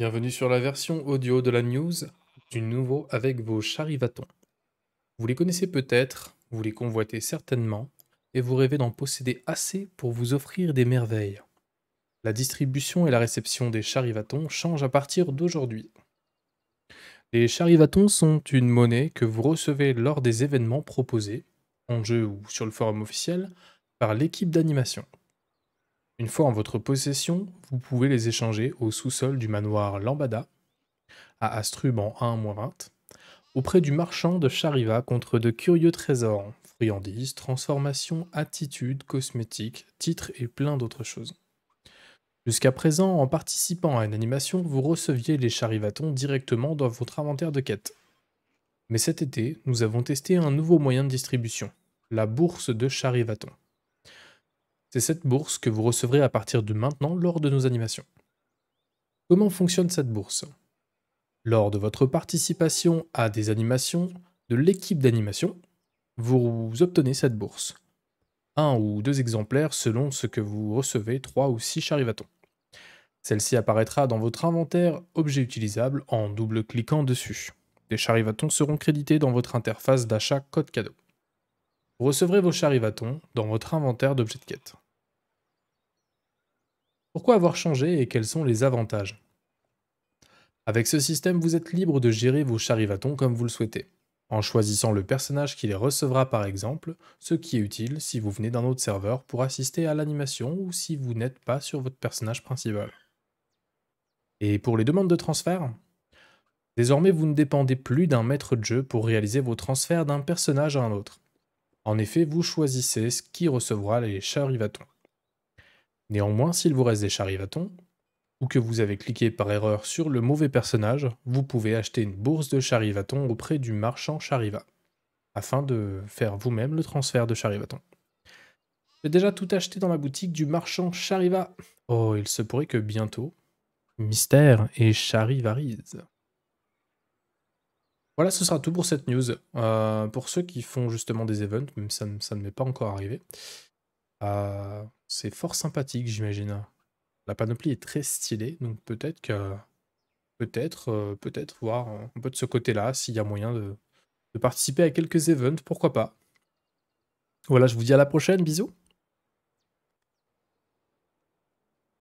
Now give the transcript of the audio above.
Bienvenue sur la version audio de la news du nouveau avec vos charivatons. Vous les connaissez peut-être, vous les convoitez certainement, et vous rêvez d'en posséder assez pour vous offrir des merveilles. La distribution et la réception des charivatons changent à partir d'aujourd'hui. Les charivatons sont une monnaie que vous recevez lors des événements proposés, en jeu ou sur le forum officiel, par l'équipe d'animation. Une fois en votre possession, vous pouvez les échanger au sous-sol du manoir Lambada, à Astrub en 1-20, auprès du marchand de Chariva contre de curieux trésors, friandises, transformations, attitudes, cosmétiques, titres et plein d'autres choses. Jusqu'à présent, en participant à une animation, vous receviez les charivatons directement dans votre inventaire de quête. Mais cet été, nous avons testé un nouveau moyen de distribution, la bourse de charivatons. C'est cette bourse que vous recevrez à partir de maintenant lors de nos animations. Comment fonctionne cette bourse Lors de votre participation à des animations de l'équipe d'animation, vous obtenez cette bourse. Un ou deux exemplaires selon ce que vous recevez, trois ou six charivatons. Celle-ci apparaîtra dans votre inventaire objet utilisable en double-cliquant dessus. Des charivatons seront crédités dans votre interface d'achat code cadeau. Vous recevrez vos charivatons dans votre inventaire d'objets de quête. Pourquoi avoir changé et quels sont les avantages Avec ce système, vous êtes libre de gérer vos charivatons comme vous le souhaitez, en choisissant le personnage qui les recevra par exemple, ce qui est utile si vous venez d'un autre serveur pour assister à l'animation ou si vous n'êtes pas sur votre personnage principal. Et pour les demandes de transfert, Désormais, vous ne dépendez plus d'un maître de jeu pour réaliser vos transferts d'un personnage à un autre. En effet, vous choisissez ce qui recevra les charivatons. Néanmoins, s'il vous reste des charivatons, ou que vous avez cliqué par erreur sur le mauvais personnage, vous pouvez acheter une bourse de charivatons auprès du marchand chariva, afin de faire vous-même le transfert de charivatons. J'ai déjà tout acheté dans la boutique du marchand chariva. Oh, il se pourrait que bientôt, Mystère et charivarise. Voilà, ce sera tout pour cette news. Euh, pour ceux qui font justement des events, même ça, ça ne m'est pas encore arrivé, euh, c'est fort sympathique, j'imagine. La panoplie est très stylée, donc peut-être que. Peut-être, euh, peut-être voir un peu de ce côté-là, s'il y a moyen de, de participer à quelques events, pourquoi pas. Voilà, je vous dis à la prochaine, bisous.